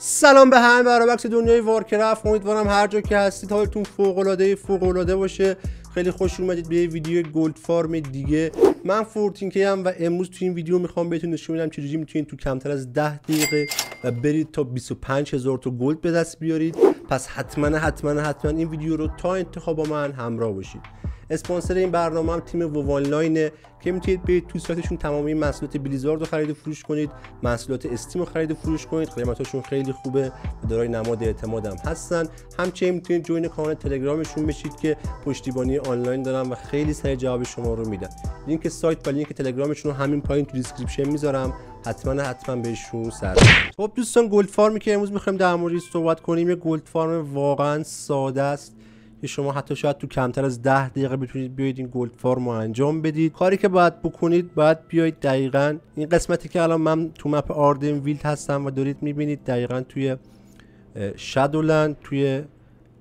سلام به همه برابکس دنیای وارکرفت امیدوارم هر جا که هستید حالتون فوق العاده باشه خیلی خوش اومدید به یه ویدیو گلد فارم دیگه من فورتین هم و امروز تو این ویدیو میخوام بهتون نشون بدم چجوری میتونید تو کمتر از 10 دقیقه و برید تا 25000 تا گلد به دست بیارید پس حتما حتما حتما این ویدیو رو تا انتخاب با من همراه باشید اسپانسر این برنامه هم تیم ووانلاینه که میتونید برید تو سایتشون تمام این محصولات بلیزارد رو خرید و فروش کنید محصولات استیم رو خرید و فروش کنید قیمتاشون خیلی خوبه و دارای نماد اعتماد هم هستن همچنین میتونید جوین کانال تلگرامشون بشید که پشتیبانی آنلاین دارن و خیلی سریع جواب شما رو میدن لینک سایت و لینک تلگرامشون رو همین پایین تو دیسکریپشن میذارم حتما حتما بهشون سر خب دوستان گلد فارمی که امروز میخوایم در موردش صحبت کنیم یه گلد فارم واقعا ساده است که شما حتی شاید تو کمتر از 10 دقیقه بتونید بیاید این گلد فارم رو انجام بدید کاری که باید بکنید باید بیاید دقیقا این قسمتی که الان من تو مپ آردن ویلد هستم و دارید میبینید دقیقا توی شدولند توی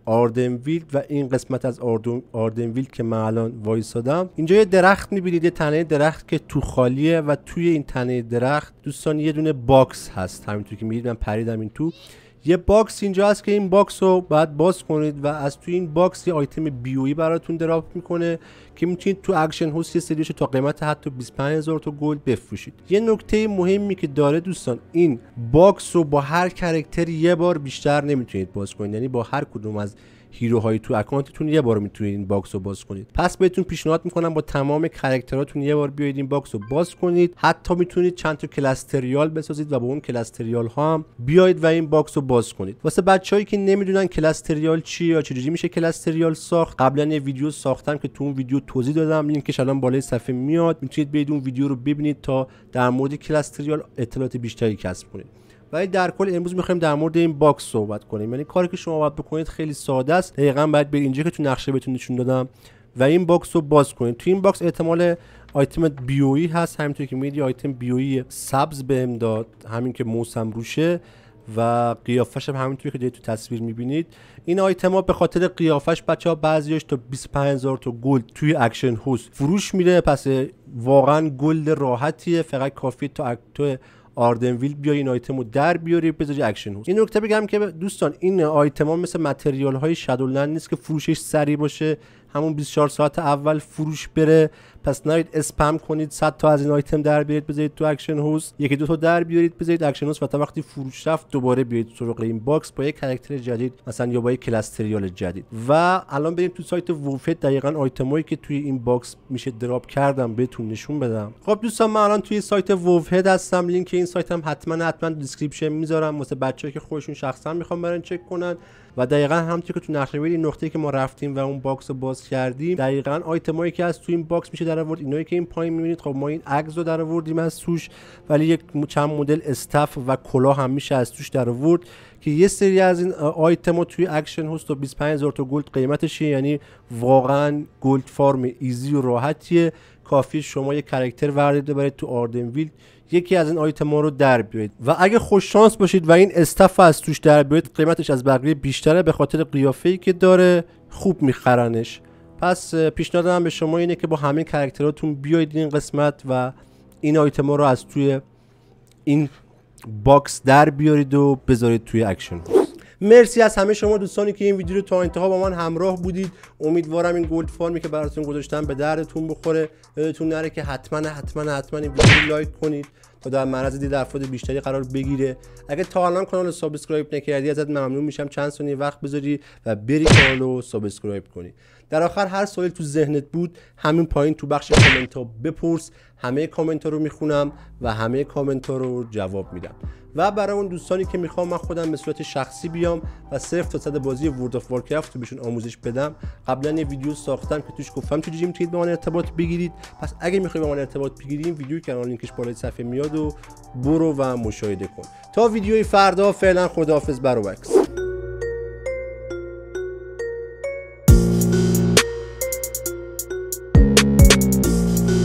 آردن ویلد و این قسمت از آردن, آردن ویلد که من الان وایسادم اینجا یه درخت میبینید یه تنه درخت که تو خالیه و توی این تنه درخت دوستان یه دونه باکس هست همینطور که میبینید من پریدم این تو یه باکس اینجا هست که این باکس رو باید باز کنید و از توی این باکس یه آیتم بیویی براتون دراپ میکنه که میتونید تو اکشن هاوس یه سریش تا قیمت حتی 25000 تا گلد بفروشید یه نکته مهمی که داره دوستان این باکس رو با هر کرکتر یه بار بیشتر نمیتونید باز کنید یعنی با هر کدوم از هیروهای تو اکانتتون یه بار میتونید این باکس رو باز کنید پس بهتون پیشنهاد میکنم با تمام کرکتراتون یه بار بیایید این باکس رو باز کنید حتی میتونید چند تا کلاستریال بسازید و با اون کلاستریال ها هم بیاید و این باکس رو باز کنید واسه بچههایی که نمیدونن کلاستریال چیه یا چجوری میشه کلاستریال ساخت قبلا یه ویدیو ساختم که تو اون ویدیو توضیح دادم لینکش الان بالای صفحه میاد میتونید برید اون ویدیو رو ببینید تا در مورد کلاستریال اطلاعات بیشتری کسب کنید ولی در کل امروز میخوایم در مورد این باکس صحبت کنیم یعنی کاری که شما باید بکنید خیلی ساده است دقیقا باید به اینجا که تو نقشه بهتون نشون دادم و این باکس رو باز کنید تو این باکس احتمال آیتم بیویی هست همینطور که میدی آیتم بیویی سبز بهم داد همین که موسم روشه و قیافش هم همینطوری که تو تصویر میبینید این آیتم به خاطر قیافش بچه بعضیاش تا 25000 تا گل توی اکشن هوس فروش میره پس واقعا گلد راحتیه فقط کافی تا تو ویل بیای این آیتم رو در بیاری بذاری اکشن هوس. این نکته بگم که دوستان این آیتم ها مثل متریال های شادولند نیست که فروشش سری باشه همون 24 ساعت اول فروش بره پس نرید اسپم کنید 100 تا از این آیتم در بیارید بذارید تو اکشن هوس یکی دو تا در بیارید بذارید اکشن هوس و تا وقتی فروش رفت دوباره بیارید سراغ این باکس با یک کاراکتر جدید مثلا یا با یک کلاستریال جدید و الان بریم تو سایت ووفت دقیقا هایی که توی این باکس میشه دراپ کردم بهتون نشون بدم خب دوستان من الان توی سایت ووفت هستم لینک این سایت هم حتما حتما دیسکریپشن میذارم واسه بچه‌ای که خودشون شخصا میخوام برن چک کنن و دقیقا همونطور که تو نقشه این نقطه‌ای که ما رفتیم و اون باکس رو باز کردیم دقیقا آیتمایی که از تو این باکس میشه در آورد اینایی که این پایین میبینید خب ما این عکس رو در آوردیم از توش ولی یک چند مدل استف و کلا هم میشه از توش در آورد که یه سری از این آیتم توی اکشن هست و 25000 تا گلد قیمتشه یعنی واقعا گلد فارم ایزی و راحتیه کافی شما یه کرکتر وارد برای تو آردن ویل یکی از این آیتم رو در بیارید و اگه خوش شانس باشید و این استف از توش در بیارید قیمتش از بقیه بیشتره به خاطر قیافه‌ای که داره خوب میخرنش پس پیشنهادم به شما اینه که با همین کرکتراتون بیاید این قسمت و این آیتما رو از توی این باکس در بیارید و بذارید توی اکشن مرسی از همه شما دوستانی که این ویدیو رو تا انتها با من همراه بودید امیدوارم این گلد فارمی که براتون گذاشتم به دردتون بخوره یادتون نره که حتما حتما حتما این ویدیو لایک کنید تا در معرض دید افراد بیشتری قرار بگیره اگه تا الان کانال سابسکرایب نکردی ازت ممنون میشم چند ثانیه وقت بذاری و بری کانال رو سابسکرایب کنی در آخر هر سوالی تو ذهنت بود همین پایین تو بخش کامنت ها بپرس همه کامنت ها رو میخونم و همه کامنت ها رو جواب میدم و برای اون دوستانی که میخوام من خودم به صورت شخصی بیام و صرف تا صد بازی ورد آف وارکرافت رو بهشون آموزش بدم قبلا یه ویدیو ساختم که توش گفتم چجوری میتونید به من ارتباط بگیرید پس اگه میخوای به من ارتباط بگیرید ویدیو که الان لینکش بالای صفحه میاد و برو و مشاهده کن تا ویدیوی فردا فعلا خداحافظ برو بکس